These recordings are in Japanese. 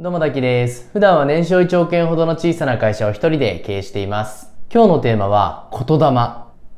どうも、きです。普段は年商1億円ほどの小さな会社を一人で経営しています。今日のテーマは、言霊。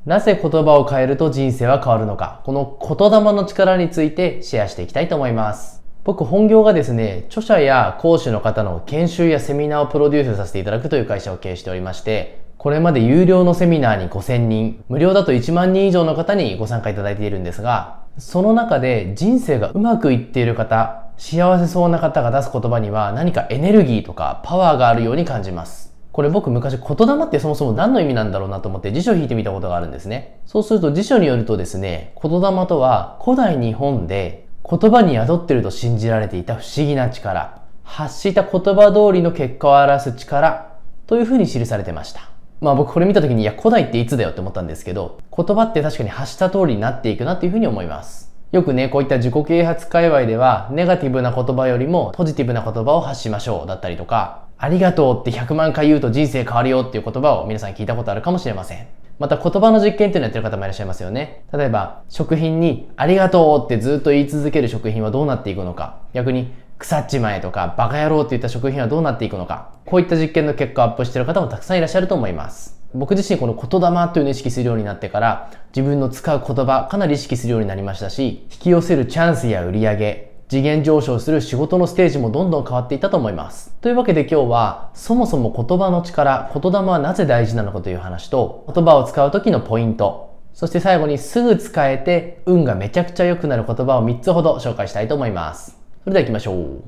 なぜ言葉を変えると人生は変わるのか、この言霊の力についてシェアしていきたいと思います。僕本業がですね、著者や講師の方の研修やセミナーをプロデュースさせていただくという会社を経営しておりまして、これまで有料のセミナーに5000人、無料だと1万人以上の方にご参加いただいているんですが、その中で人生がうまくいっている方、幸せそうな方が出す言葉には何かエネルギーとかパワーがあるように感じます。これ僕昔言霊ってそもそも何の意味なんだろうなと思って辞書を引いてみたことがあるんですね。そうすると辞書によるとですね、言霊とは古代日本で言葉に宿ってると信じられていた不思議な力、発した言葉通りの結果を表す力というふうに記されてました。まあ僕これ見た時にいや古代っていつだよって思ったんですけど、言葉って確かに発した通りになっていくなっていうふうに思います。よくね、こういった自己啓発界隈では、ネガティブな言葉よりもポジティブな言葉を発しましょうだったりとか、ありがとうって100万回言うと人生変わるよっていう言葉を皆さん聞いたことあるかもしれません。また言葉の実験っていうのやってる方もいらっしゃいますよね。例えば、食品にありがとうってずっと言い続ける食品はどうなっていくのか。逆に、腐っちまえとか、バカ野郎って言った食品はどうなっていくのか。こういった実験の結果をアップしてる方もたくさんいらっしゃると思います。僕自身この言霊というのを意識するようになってから自分の使う言葉かなり意識するようになりましたし引き寄せるチャンスや売り上げ次元上昇する仕事のステージもどんどん変わっていたと思います。というわけで今日はそもそも言葉の力、言霊はなぜ大事なのかという話と言葉を使う時のポイント、そして最後にすぐ使えて運がめちゃくちゃ良くなる言葉を3つほど紹介したいと思います。それでは行きましょう。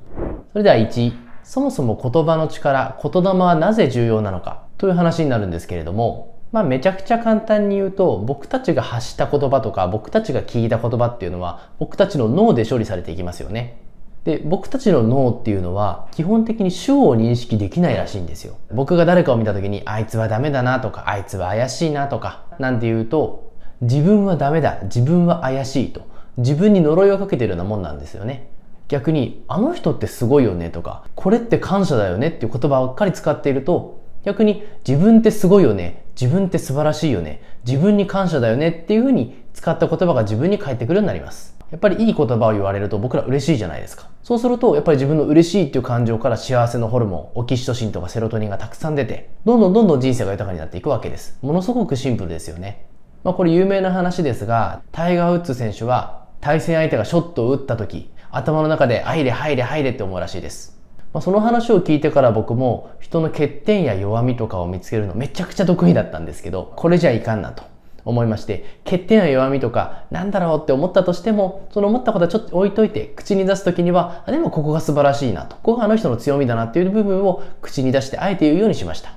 それでは1、そもそも言葉の力、言霊はなぜ重要なのか。という話になるんですけれども、まあめちゃくちゃ簡単に言うと、僕たちが発した言葉とか、僕たちが聞いた言葉っていうのは、僕たちの脳で処理されていきますよね。で、僕たちの脳っていうのは、基本的に主を認識できないらしいんですよ。僕が誰かを見た時に、あいつはダメだなとか、あいつは怪しいなとか、なんて言うと、自分はダメだ、自分は怪しいと、自分に呪いをかけてるようなもんなんですよね。逆に、あの人ってすごいよねとか、これって感謝だよねっていう言葉ばっかり使っていると、逆に自分ってすごいよね。自分って素晴らしいよね。自分に感謝だよねっていうふうに使った言葉が自分に返ってくるようになります。やっぱりいい言葉を言われると僕ら嬉しいじゃないですか。そうすると、やっぱり自分の嬉しいっていう感情から幸せのホルモン、オキシトシンとかセロトニンがたくさん出て、どんどんどんどん人生が豊かになっていくわけです。ものすごくシンプルですよね。まあこれ有名な話ですが、タイガー・ウッズ選手は対戦相手がショットを打った時、頭の中で入れ入れ入れって思うらしいです。まあ、その話を聞いてから僕も人の欠点や弱みとかを見つけるのめちゃくちゃ得意だったんですけど、これじゃいかんなと思いまして、欠点や弱みとかなんだろうって思ったとしても、その思ったことはちょっと置いといて、口に出す時には、でもここが素晴らしいなと、ここがあの人の強みだなっていう部分を口に出してあえて言うようにしました。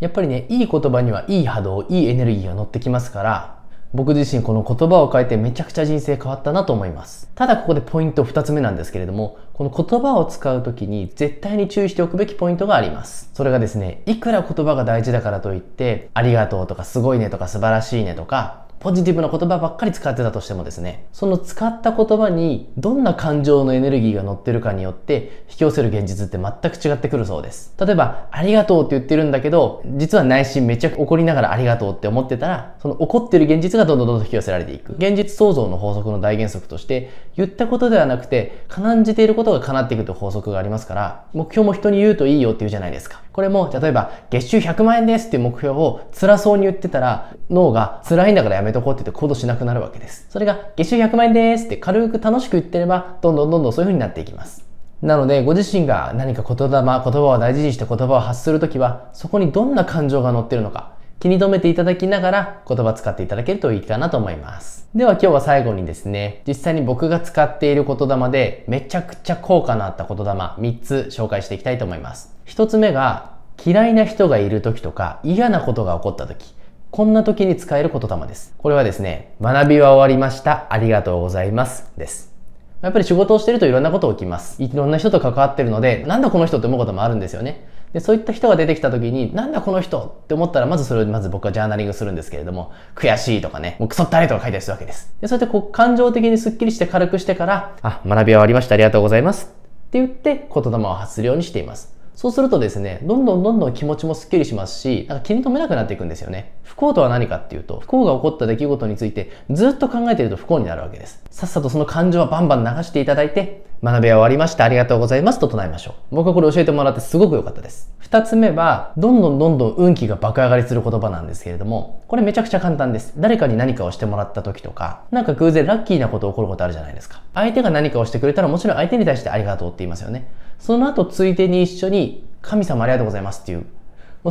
やっぱりね、いい言葉にはいい波動、いいエネルギーが乗ってきますから、僕自身この言葉を変えてめちゃくちゃ人生変わったなと思います。ただここでポイント二つ目なんですけれども、この言葉を使う時に絶対に注意しておくべきポイントがあります。それがですね、いくら言葉が大事だからといって、ありがとうとかすごいねとか素晴らしいねとか、ポジティブな言葉ばっかり使ってたとしてもですね、その使った言葉にどんな感情のエネルギーが乗ってるかによって引き寄せる現実って全く違ってくるそうです。例えば、ありがとうって言ってるんだけど、実は内心めちゃく怒りながらありがとうって思ってたら、その怒ってる現実がどんどんどんどん引き寄せられていく。現実創造の法則の大原則として、言ったことではなくて、んじていることが叶っていくという法則がありますから、目標も人に言うといいよって言うじゃないですか。これも、例えば、月収100万円ですっていう目標を辛そうに言ってたら、脳が辛いんだからやめとこうって言って行動しなくなるわけです。それが月収100万円ですって軽く楽しく言ってれば、どんどんどんどんそういう風になっていきます。なので、ご自身が何か言霊、言葉を大事にして言葉を発するときは、そこにどんな感情が乗ってるのか、気に留めていただきながら言葉使っていただけるといいかなと思います。では今日は最後にですね、実際に僕が使っている言霊でめちゃくちゃ効果のあった言霊3つ紹介していきたいと思います。1つ目が、嫌いな人がいる時とか嫌なことが起こった時。こんな時に使える言霊です。これはですね、学びは終わりました。ありがとうございます。です。やっぱり仕事をしてるといろんなこと起きます。いろんな人と関わってるので、なんだこの人って思うこともあるんですよね。で、そういった人が出てきた時に、なんだこの人って思ったら、まずそれをまず僕はジャーナリングするんですけれども、悔しいとかね、もうクソったれとか書いたりするわけです。で、そうやってこう感情的にスッキリして軽くしてから、あ、学びは終わりました。ありがとうございます。って言って言霊を発するようにしています。そうするとですね、どんどんどんどん気持ちもスッキリしますし、なんか気に留めなくなっていくんですよね。不幸とは何かっていうと、不幸が起こった出来事についてずっと考えていると不幸になるわけです。さっさとその感情はバンバン流していただいて、学びは終わりました。ありがとうございます。と唱えましょう。僕はこれ教えてもらってすごく良かったです。二つ目は、どんどんどんどん運気が爆上がりする言葉なんですけれども、これめちゃくちゃ簡単です。誰かに何かをしてもらった時とか、なんか偶然ラッキーなこと起こることあるじゃないですか。相手が何かをしてくれたらもちろん相手に対してありがとうって言いますよね。その後、ついでに一緒に、神様ありがとうございますっていう。も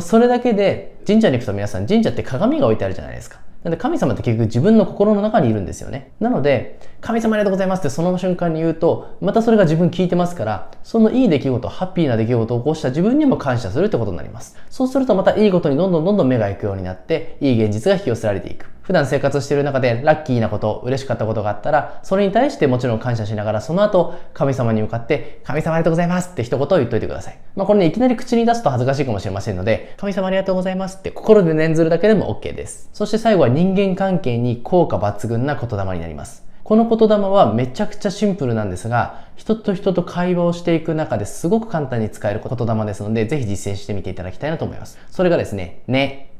うそれだけで、神社に行くと皆さん、神社って鏡が置いてあるじゃないですか。なんで神様って結局自分の心の中にいるんですよね。なので、神様ありがとうございますってその瞬間に言うと、またそれが自分聞いてますから、そのいい出来事、ハッピーな出来事を起こした自分にも感謝するってことになります。そうするとまたいいことにどんどんどんどん目が行くようになって、いい現実が引き寄せられていく。普段生活している中でラッキーなこと、嬉しかったことがあったら、それに対してもちろん感謝しながら、その後、神様に向かって、神様ありがとうございますって一言言っといてください。まあこれね、いきなり口に出すと恥ずかしいかもしれませんので、神様ありがとうございますって心で念ずるだけでも OK です。そして最後は人間関係に効果抜群な言霊になります。この言霊はめちゃくちゃシンプルなんですが、人と人と会話をしていく中ですごく簡単に使える言霊ですので、ぜひ実践してみていただきたいなと思います。それがですね、ね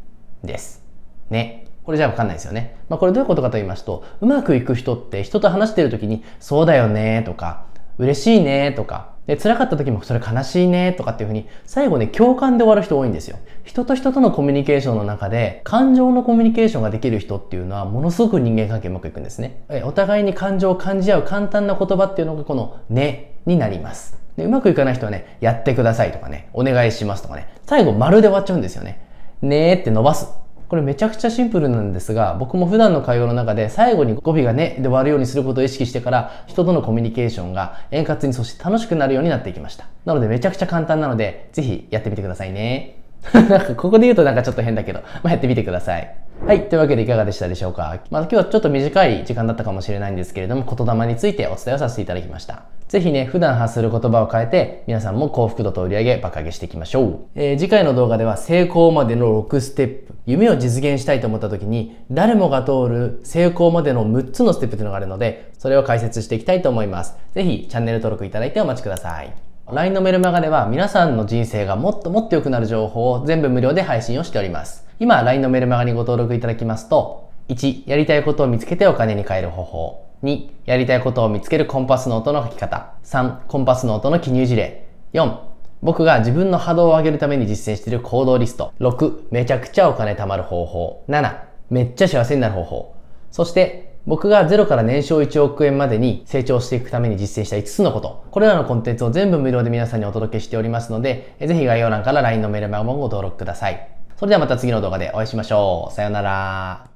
です。ね。これじゃわかんないですよね。まあ、これどういうことかと言いますと、うまくいく人って人と話してる時に、そうだよねとか、嬉しいねとか、で、辛かった時もそれ悲しいねとかっていうふうに、最後ね、共感で終わる人多いんですよ。人と人とのコミュニケーションの中で、感情のコミュニケーションができる人っていうのは、ものすごく人間関係うまくいくんですね。お互いに感情を感じ合う簡単な言葉っていうのが、このねになります。で、うまくいかない人はね、やってくださいとかね、お願いしますとかね、最後丸で終わっちゃうんですよね。ねーって伸ばす。これめちゃくちゃシンプルなんですが、僕も普段の会話の中で最後に語尾がねで終わるようにすることを意識してから、人とのコミュニケーションが円滑にそして楽しくなるようになっていきました。なのでめちゃくちゃ簡単なので、ぜひやってみてくださいね。なんかここで言うとなんかちょっと変だけど、まあ、やってみてください。はい。というわけでいかがでしたでしょうか。まあ今日はちょっと短い時間だったかもしれないんですけれども、言霊についてお伝えをさせていただきました。ぜひね、普段発する言葉を変えて、皆さんも幸福度と売り上げ爆上げしていきましょう。えー、次回の動画では成功までの6ステップ夢を実現したいと思った時に誰もが通る成功までの6つのステップというのがあるのでそれを解説していきたいと思いますぜひチャンネル登録いただいてお待ちください LINE のメルマガでは皆さんの人生がもっともっと良くなる情報を全部無料で配信をしております今 LINE のメルマガにご登録いただきますと1やりたいことを見つけてお金に変える方法2やりたいことを見つけるコンパスノートの書き方3コンパスノートの記入事例4僕が自分の波動を上げるために実践している行動リスト。6、めちゃくちゃお金貯まる方法。7、めっちゃ幸せになる方法。そして、僕が0から年商1億円までに成長していくために実践した5つのこと。これらのコンテンツを全部無料で皆さんにお届けしておりますので、ぜひ概要欄から LINE のメールマガもご登録ください。それではまた次の動画でお会いしましょう。さようなら。